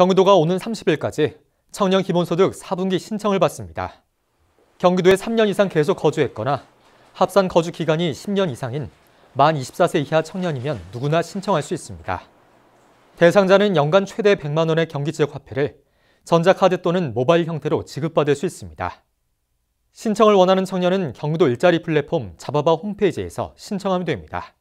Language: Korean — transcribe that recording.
경기도가 오는 30일까지 청년 기본소득 4분기 신청을 받습니다. 경기도에 3년 이상 계속 거주했거나 합산 거주 기간이 10년 이상인 만 24세 이하 청년이면 누구나 신청할 수 있습니다. 대상자는 연간 최대 100만 원의 경기 지역 화폐를 전자카드 또는 모바일 형태로 지급받을 수 있습니다. 신청을 원하는 청년은 경기도 일자리 플랫폼 자바바 홈페이지에서 신청하면 됩니다.